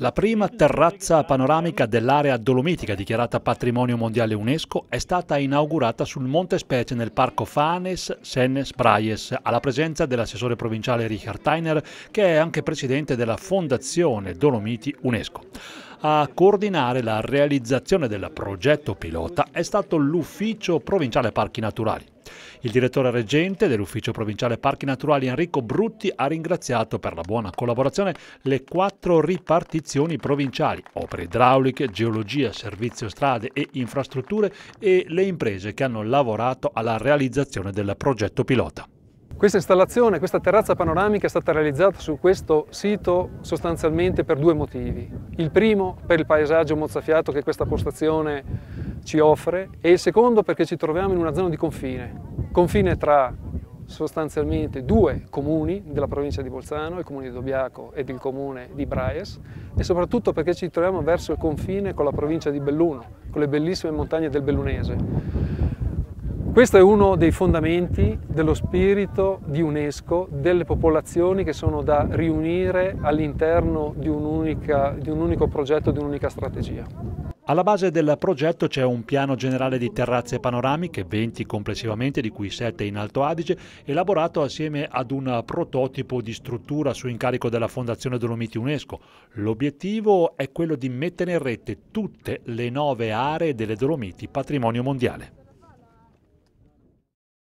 La prima terrazza panoramica dell'area dolomitica dichiarata patrimonio mondiale UNESCO è stata inaugurata sul Monte Specie nel parco Fanes Sennes Braies alla presenza dell'assessore provinciale Richard Tainer che è anche presidente della Fondazione Dolomiti UNESCO. A coordinare la realizzazione del progetto pilota è stato l'Ufficio Provinciale Parchi Naturali. Il direttore reggente dell'Ufficio Provinciale Parchi Naturali Enrico Brutti ha ringraziato per la buona collaborazione le quattro ripartizioni provinciali, opere idrauliche, geologia, servizio strade e infrastrutture e le imprese che hanno lavorato alla realizzazione del progetto pilota. Questa installazione, questa terrazza panoramica è stata realizzata su questo sito sostanzialmente per due motivi. Il primo per il paesaggio mozzafiato che questa postazione ci offre e il secondo perché ci troviamo in una zona di confine, confine tra sostanzialmente due comuni della provincia di Bolzano, il comune di Dobiaco ed il comune di Braies e soprattutto perché ci troviamo verso il confine con la provincia di Belluno, con le bellissime montagne del Bellunese. Questo è uno dei fondamenti dello spirito di UNESCO, delle popolazioni che sono da riunire all'interno di, un di un unico progetto, di un'unica strategia. Alla base del progetto c'è un piano generale di terrazze panoramiche, 20 complessivamente, di cui 7 in Alto Adige, elaborato assieme ad un prototipo di struttura su incarico della Fondazione Dolomiti UNESCO. L'obiettivo è quello di mettere in rete tutte le nove aree delle Dolomiti patrimonio mondiale.